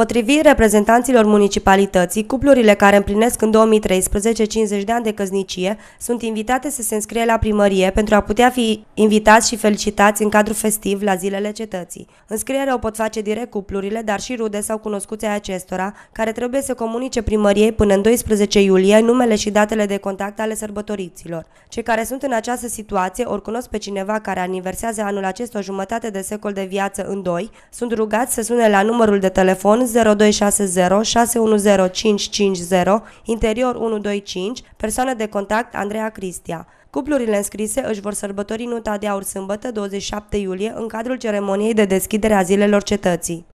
Potrivit reprezentanților municipalității, cuplurile care împlinesc în 2013 50 de ani de căznicie sunt invitate să se înscrie la primărie pentru a putea fi invitați și felicitați în cadrul festiv la zilele cetății. Înscrierea o pot face direct cuplurile, dar și rude sau cunoscuții acestora, care trebuie să comunice primăriei până în 12 iulie numele și datele de contact ale sărbătoriților. Cei care sunt în această situație ori cunosc pe cineva care aniversează anul acesta o jumătate de secol de viață în doi, sunt rugați să sune la numărul de telefon 0260 610550, interior 125, persoane de contact Andreea Cristia. Cuplurile înscrise își vor sărbători nuta de aur sâmbătă 27 iulie în cadrul ceremoniei de deschidere a zilelor cetății.